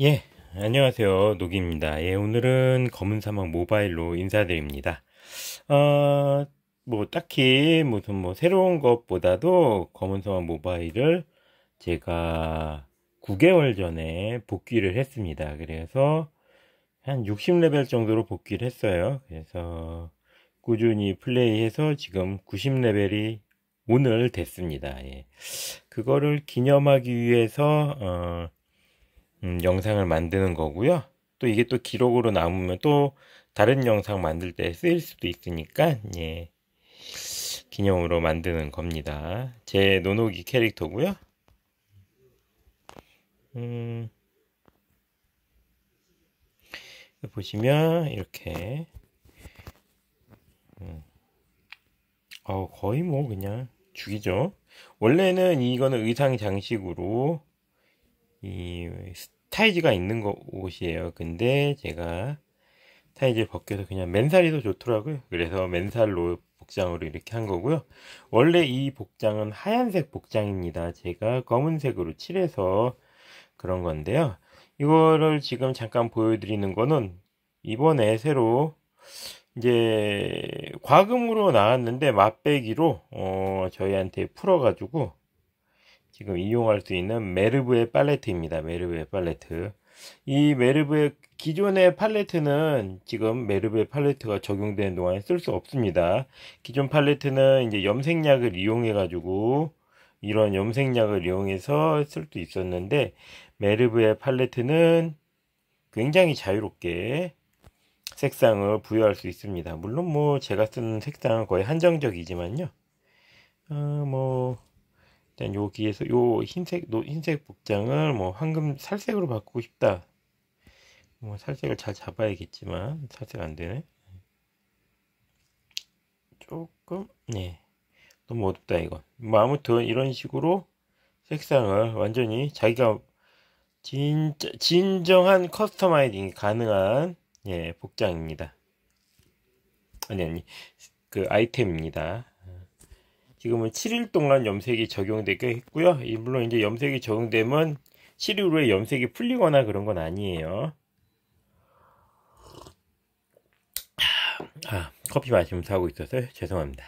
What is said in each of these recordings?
예, 안녕하세요. 녹입니다. 예, 오늘은 검은 사막 모바일로 인사드립니다. 어, 뭐, 딱히 무슨 뭐 새로운 것보다도 검은 사막 모바일을 제가 9개월 전에 복귀를 했습니다. 그래서 한 60레벨 정도로 복귀를 했어요. 그래서 꾸준히 플레이해서 지금 90레벨이 오늘 됐습니다. 예. 그거를 기념하기 위해서, 어, 음, 영상을 만드는 거고요. 또 이게 또 기록으로 남으면 또 다른 영상 만들 때 쓰일 수도 있으니까 예. 기념으로 만드는 겁니다. 제 노노기 캐릭터고요. 음, 보시면 이렇게 음, 어, 거의 뭐 그냥 죽이죠. 원래는 이거는 의상 장식으로 이타일즈가 있는 거, 옷이에요. 근데 제가 스타일즈를 벗겨서 그냥 맨살이 더 좋더라고요. 그래서 맨살로 복장으로 이렇게 한 거고요. 원래 이 복장은 하얀색 복장입니다. 제가 검은색으로 칠해서 그런 건데요. 이거를 지금 잠깐 보여드리는 거는 이번에 새로 이제 과금으로 나왔는데 맛배기로 어 저희한테 풀어가지고 지금 이용할 수 있는 메르브의 팔레트입니다. 메르브의 팔레트. 이 메르브의 기존의 팔레트는 지금 메르브의 팔레트가 적용되는 동안에 쓸 수 없습니다. 기존 팔레트는 이제 염색약을 이용해 가지고 이런 염색약을 이용해서 쓸 수 있었는데 메르브의 팔레트는 굉장히 자유롭게 색상을 부여할 수 있습니다. 물론 뭐 제가 쓰는 색상은 거의 한정적이지만요. 어, 뭐 일단 여기에서 요 흰색 노, 흰색 복장을 뭐 황금 살색으로 바꾸고 싶다. 뭐 살색을 잘 잡아야겠지만 살색 안 되네. 조금 네 너무 어둡다 이건. 뭐 아무튼 이런 식으로 색상을 완전히 자기가 진짜 진정한 커스터마이징이 가능한 예 복장입니다. 아니 아니 그 아이템입니다. 지금은 7일 동안 염색이 적용되게 했고요. 물론 이제 염색이 적용되면 7일 후에 염색이 풀리거나 그런 건 아니에요. 아, 커피 마시면서 하고 있어서 죄송합니다.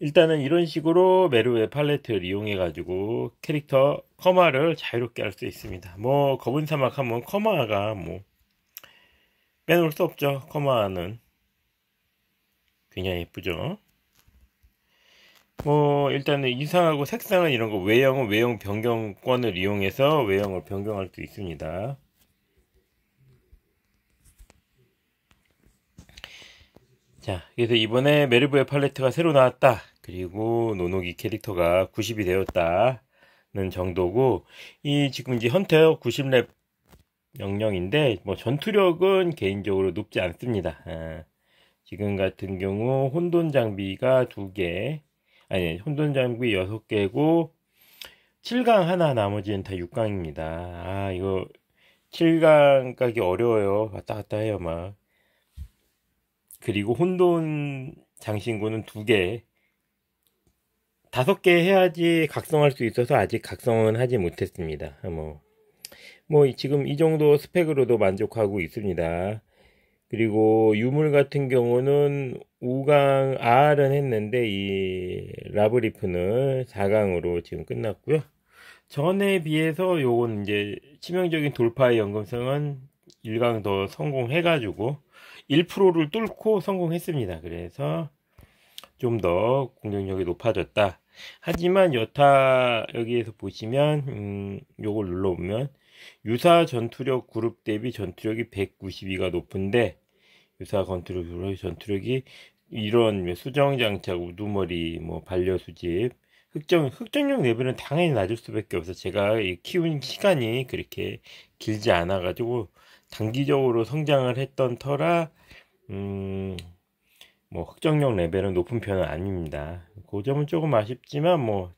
일단은 이런 식으로 메르웨 팔레트를 이용해 가지고 캐릭터 커마를 자유롭게 할 수 있습니다 뭐 검은 사막 하면 커마가 뭐 빼놓을 수 없죠 커마는 굉장히 예쁘죠 뭐 일단은 이상하고 색상은 이런 거 외형은 외형 변경권을 이용해서 외형을 변경할 수 있습니다. 자, 그래서 이번에 메르브의 팔레트가 새로 나왔다. 그리고 노노기 캐릭터가 90이 되었다는 정도고 이 지금 이제 헌터 90렙 영령인데 뭐 전투력은 개인적으로 높지 않습니다. 아, 지금 같은 경우 혼돈 장비가 두 개, 아니, 예. 혼돈 장비 6개고, 7강 하나, 나머지는 다 6강입니다. 아, 이거, 7강 가기 어려워요. 왔다 갔다 해요, 막. 그리고 혼돈 장신구는 2개. 5개 해야지 각성할 수 있어서 아직 각성은 하지 못했습니다. 아, 뭐, 뭐, 지금 이 정도 스펙으로도 만족하고 있습니다. 그리고 유물 같은 경우는 5강 r 은 했는데 이 라브리프는 4강으로 지금 끝났고요. 전에 비해서 요건 이제 치명적인 돌파의 연금성은 1강 더 성공해가지고 1%를 뚫고 성공했습니다. 그래서 좀 더 공격력이 높아졌다. 하지만 여타 여기에서 보시면 음, 요걸 눌러보면 유사 전투력 그룹 대비 전투력이 192가 높은데 유사 건투력 전투력이 이런 수정장착, 우두머리, 뭐 반려수집, 흑정, 흑정력 레벨은 당연히 낮을 수밖에 없어. 제가 키운 시간이 그렇게 길지 않아가지고, 단기적으로 성장을 했던 터라, 음, 뭐, 흑정력 레벨은 높은 편은 아닙니다. 그 점은 조금 아쉽지만, 뭐,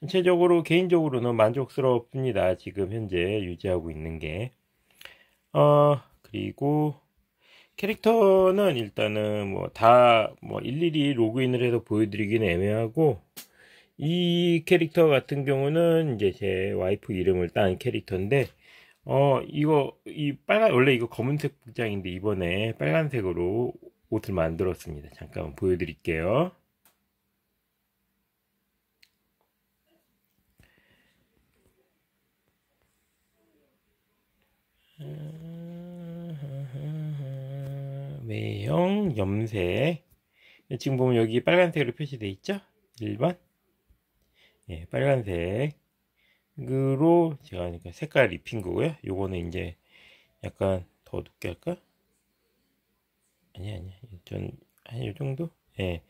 전체적으로, 개인적으로는 만족스럽습니다. 지금 현재 유지하고 있는 게. 어, 그리고, 캐릭터는 일단은 뭐 다뭐 뭐 일일이 로그인을 해서 보여드리기는 애매하고 이 캐릭터 같은 경우는 이제 제 와이프 이름을 딴 캐릭터인데 어 이거 이 빨간 원래 이거 검은색 복장인데 이번에 빨간색으로 옷을 만들었습니다. 잠깐 보여드릴게요. 외형 염색 지금 보면 여기 빨간색으로 표시되어 있죠 1번 예, 빨간색으로 제가 하니까 색깔 입힌 거고요 요거는 이제 약간 더 높게 할까? 아니 아니 전한 요정도? 예,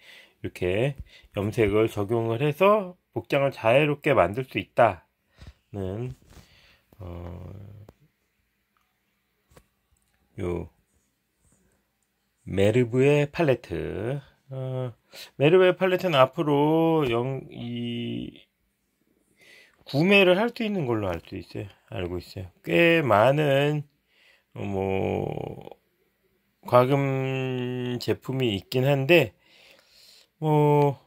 이렇게 염색을 적용을 해서 복장을 자유롭게 만들 수 있다는 어, 요 메르브의 팔레트. 어, 메르브의 팔레트는 앞으로 영, 이, 구매를 할 수 있는 걸로 알 수 있어요. 알고 있어요. 꽤 많은, 어, 뭐, 과금 제품이 있긴 한데, 뭐,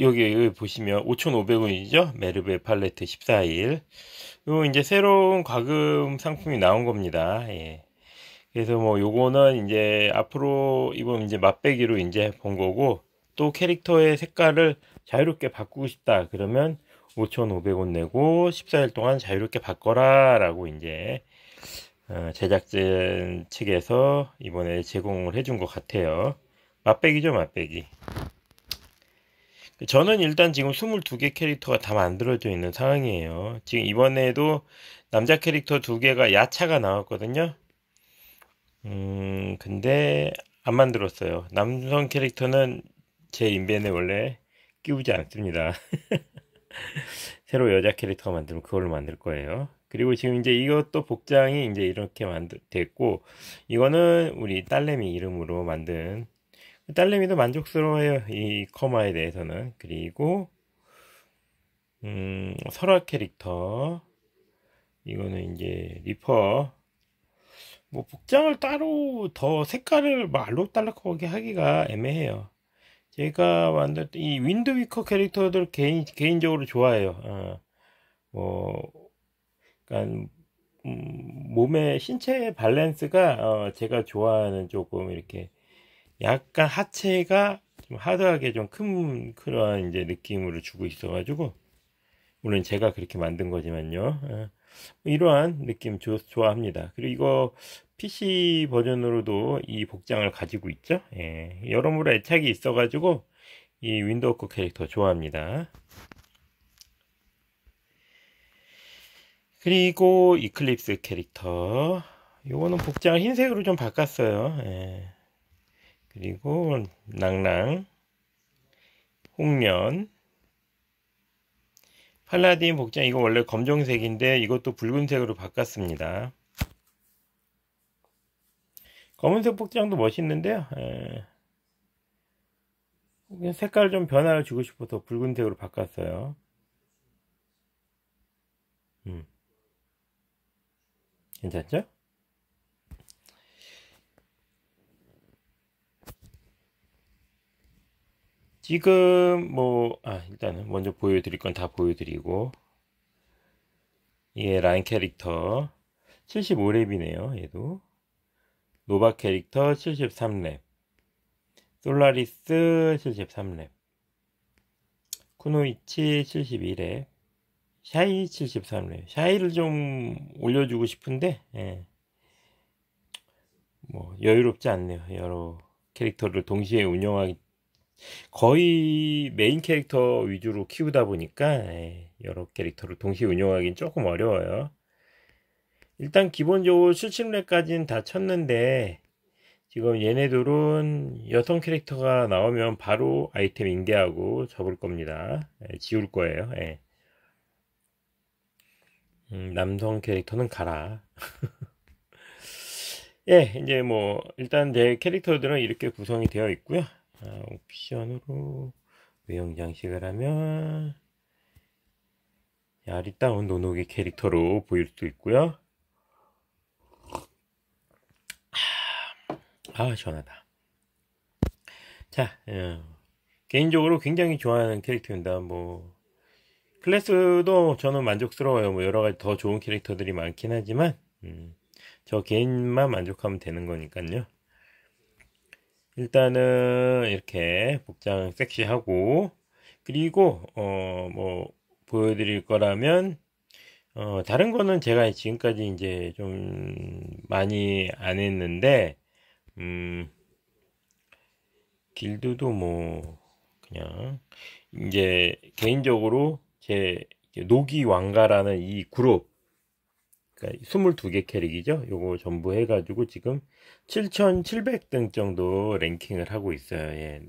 여기, 여기 보시면 5,500원이죠? 메르베 팔레트 14일. 요 이제 새로운 과금 상품이 나온 겁니다. 예. 그래서 뭐 요거는 이제 앞으로 이번 이제 맛배기로 이제 본 거고 또 캐릭터의 색깔을 자유롭게 바꾸고 싶다 그러면 5,500원 내고 14일 동안 자유롭게 바꿔라 라고 이제 어, 제작진 측에서 이번에 제공을 해준 것 같아요 맛배기죠 맛배기 저는 일단 지금 22개 캐릭터가 다 만들어져 있는 상황이에요. 지금 이번에도 남자 캐릭터 두 개가 야차가 나왔거든요. 음, 근데 안 만들었어요. 남성 캐릭터는 제 인벤에 원래 끼우지 않습니다. 새로 여자 캐릭터 가 만들면 그걸로 만들 거예요. 그리고 지금 이제 이것도 복장이 이제 이렇게 만들 됐고 이거는 우리 딸내미 이름으로 만든 딸내미도 만족스러워요. 이 커마에 대해서는. 그리고, 음, 설화 캐릭터. 이거는 이제 리퍼. 뭐, 복장을 따로 더 색깔을 뭐 알록달록하게 하기가 애매해요. 제가 만들때 이 윈드위커 캐릭터들 개인, 개인적으로 좋아해요. 어, 뭐, 그니 음, 몸의 신체의 밸런스가, 어, 제가 좋아하는 조금 이렇게, 약간 하체가 좀 하드하게 좀 큰 그런 이제 느낌으로 주고 있어가지고 물론 제가 그렇게 만든 거지만요. 예. 이러한 느낌 조, 좋아합니다. 그리고 이거 PC 버전으로도 이 복장을 가지고 있죠. 예, 여러모로 애착이 있어가지고 이 윈도우커 캐릭터 좋아합니다. 그리고 이클립스 캐릭터 요거는 복장을 흰색으로 좀 바꿨어요. 예. 그리고 낭랑, 홍련, 팔라딘 복장 이거 원래 검정색인데 이것도 붉은색으로 바꿨습니다. 검은색 복장도 멋있는데요. 에... 예. 색깔 좀 변화를 주고 싶어서 붉은색으로 바꿨어요. 음. 괜찮죠? 지금 뭐 아, 일단은 먼저 보여드릴 건 다 보여드리고 이게 예, 라인 캐릭터 75렙이네요 얘도 노바 캐릭터 73렙 솔라리스 73렙 쿠노이치 71렙 샤이 73렙 샤이를 좀 올려주고 싶은데 예. 뭐 여유롭지 않네요 여러 캐릭터를 동시에 운영하기 거의 메인 캐릭터 위주로 키우다 보니까 예, 여러 캐릭터를 동시 운영하기는 조금 어려워요. 일단 기본적으로 70렙까지는 다 쳤는데 지금 얘네들은 여성 캐릭터가 나오면 바로 아이템 인계하고 접을 겁니다. 예, 지울 거예요. 예. 음, 남성 캐릭터는 가라. 예, 이제 뭐 일단 제 캐릭터들은 이렇게 구성이 되어 있고요. 아, 옵션으로 외형 장식을 하면 야리따운 노노기 캐릭터로 보일 수도 있고요. 아, 아 시원하다. 자 어, 개인적으로 굉장히 좋아하는 캐릭터입니다. 뭐 클래스도 저는 만족스러워요. 뭐 여러 가지 더 좋은 캐릭터들이 많긴 하지만 음, 저 개인만 만족하면 되는 거니까요. 일단은 이렇게 복장 섹시하고 그리고 어 뭐 보여드릴 거라면 어 다른 거는 제가 지금까지 이제 좀 많이 안 했는데 음 길드도 뭐 그냥 이제 개인적으로 제 노기 왕가라는 이 그룹 그러니까 22개 캐릭이죠. 요거 전부 해가지고 지금 7,700등 정도 랭킹을 하고 있어요. 예.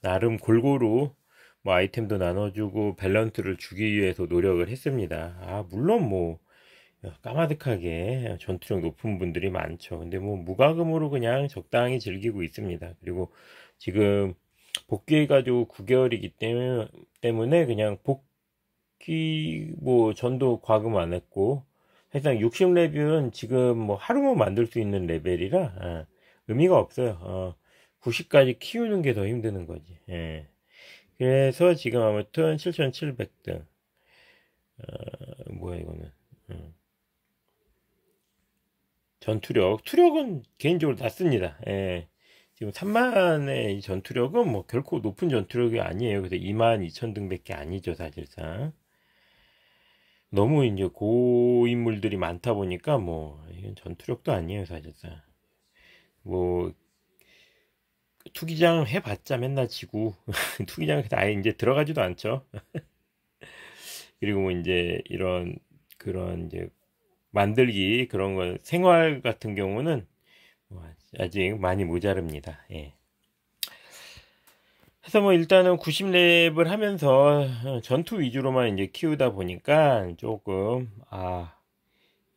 나름 골고루 뭐 아이템도 나눠주고 밸런스를 주기 위해서 노력을 했습니다. 아 물론 뭐 까마득하게 전투력 높은 분들이 많죠. 근데 뭐 무과금으로 그냥 적당히 즐기고 있습니다. 그리고 지금 복귀해가지고 9개월이기 때문에, 때문에 그냥 복귀 뭐 전도 과금 안 했고 해당 60 레벨은 지금 뭐 하루만 만들 수 있는 레벨이라 아, 의미가 없어요. 어, 90까지 키우는 게 더 힘드는 거지. 예. 그래서 지금 아무튼 7,700등. 어, 뭐야 이거는. 음. 전투력. 투력은 개인적으로 낮습니다. 예. 지금 3만의 전투력은 뭐 결코 높은 전투력이 아니에요. 그래서 2만 2천 등밖에 아니죠, 사실상. 너무 이제 고인물들이 많다 보니까 뭐 이건 전투력도 아니에요 사실상 뭐 투기장 해봤자 맨날 지구 투기장 아예 이제 들어가지도 않죠 그리고 뭐 이제 이런 그런 이제 만들기 그런 거 생활 같은 경우는 뭐 아직 많이 모자릅니다 예. 그래서뭐 일단은 90렙을 하면서 전투 위주로만 이제 키우다 보니까 조금 아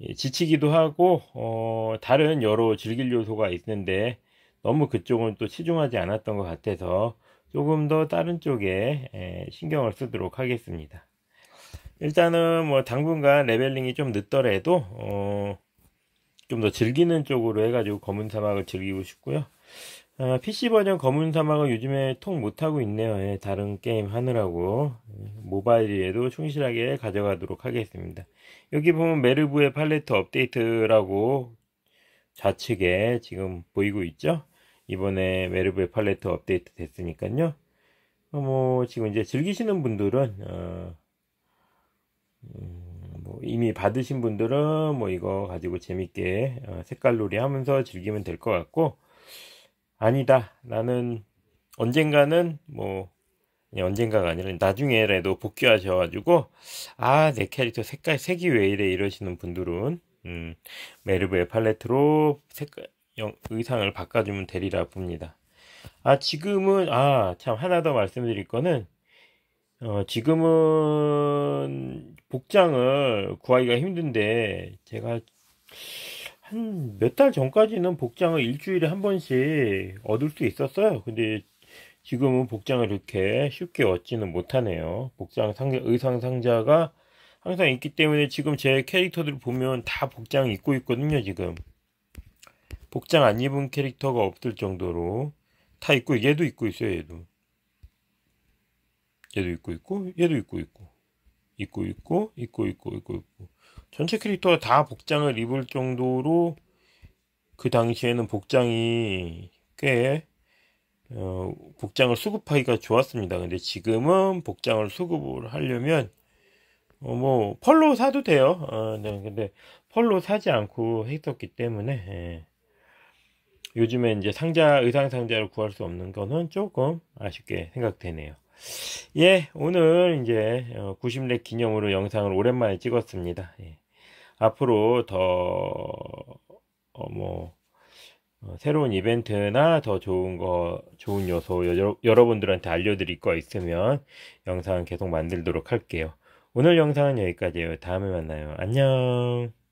예, 지치기도 하고 어 다른 여러 즐길 요소가 있는데 너무 그쪽은 또 치중하지 않았던 것 같아서 조금 더 다른 쪽에 예, 신경을 쓰도록 하겠습니다. 일단은 뭐 당분간 레벨링이 좀 늦더라도 어좀 더 즐기는 쪽으로 해가지고 검은 사막을 즐기고 싶고요. PC 어, 버전 검은 사막은 요즘에 통 못하고 있네요. 예, 다른 게임 하느라고. 예, 모바일에도 충실하게 가져가도록 하겠습니다. 여기 보면 메르브의 팔레트 업데이트라고 좌측에 지금 보이고 있죠? 이번에 메르브의 팔레트 업데이트 됐으니까요. 어, 뭐, 지금 이제 즐기시는 분들은, 어, 음, 뭐 이미 받으신 분들은 뭐 이거 가지고 재밌게 어, 색깔놀이 하면서 즐기면 될 것 같고, 아니다. 나는 언젠가는 뭐 언젠가가 아니라 나중에라도 복귀하셔가지고 아 내 캐릭터 색깔 색이 왜 이래 이러시는 분들은 음, 메르베 팔레트로 색깔 영, 의상을 바꿔주면 되리라 봅니다. 아 지금은 아 참 하나 더 말씀드릴 거는 어, 지금은 복장을 구하기가 힘든데 제가 한몇달 음. 전까지는 복장을 일주일에 한 번씩 얻을 수 있었어요. 근데 지금은 복장을 이렇게 쉽게 얻지는 못하네요. 복장 상자, 의상 상자가 항상 있기 때문에 지금 제 캐릭터들 보면 다 복장 입고 있거든요, 지금. 복장 안 입은 캐릭터가 없을 정도로 다 입고 얘도 입고 있어요, 얘도. 얘도 입고 있고 얘도 입고 있고 입고 있고 입고 있고 입고 있고 전체 캐릭터가 다 복장을 입을 정도로 그 당시에는 복장이 꽤 어, 복장을 수급하기가 좋았습니다. 근데 지금은 복장을 수급을 하려면 어, 뭐 펄로 사도 돼요. 어, 네, 근데 펄로 사지 않고 했었기 때문에 예. 요즘에 이제 상자 의상 상자를 구할 수 없는 거는 조금 아쉽게 생각되네요. 예, 오늘 이제 90렙 어, 기념으로 영상을 오랜만에 찍었습니다. 예. 앞으로 더, 어, 뭐, 어, 새로운 이벤트나 더 좋은 거, 좋은 요소 여 여러분들한테 알려드릴 거 있으면 영상 계속 만들도록 할게요. 오늘 영상은 여기까지예요. 다음에 만나요. 안녕.